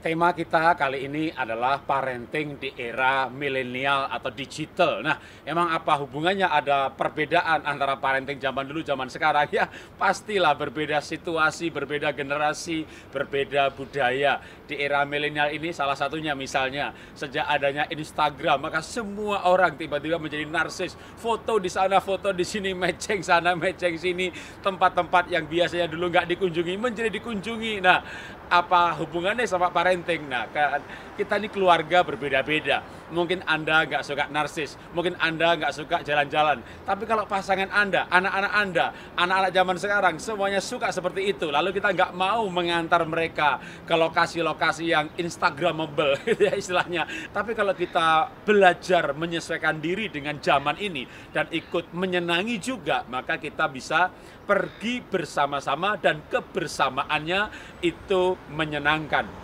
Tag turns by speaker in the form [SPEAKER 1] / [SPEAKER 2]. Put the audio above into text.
[SPEAKER 1] tema kita kali ini adalah parenting di era milenial atau digital. Nah, emang apa hubungannya ada perbedaan antara parenting zaman dulu zaman sekarang? Ya, pastilah berbeda situasi, berbeda generasi, berbeda budaya. Di era milenial ini salah satunya misalnya sejak adanya Instagram, maka semua orang tiba-tiba menjadi narsis. Foto di sana, foto di sini, matching sana, matching sini. Tempat-tempat yang biasanya dulu nggak dikunjungi menjadi dikunjungi. Nah, apa hubungannya sama parenting parenting. Nah, kita ini keluarga berbeda-beda. Mungkin Anda nggak suka narsis, mungkin Anda nggak suka jalan-jalan. Tapi kalau pasangan Anda, anak-anak Anda, anak-anak zaman sekarang, semuanya suka seperti itu. Lalu kita nggak mau mengantar mereka ke lokasi-lokasi yang instagramable, gitu ya istilahnya. Tapi kalau kita belajar menyesuaikan diri dengan zaman ini dan ikut menyenangi juga, maka kita bisa pergi bersama-sama dan kebersamaannya itu menyenangkan.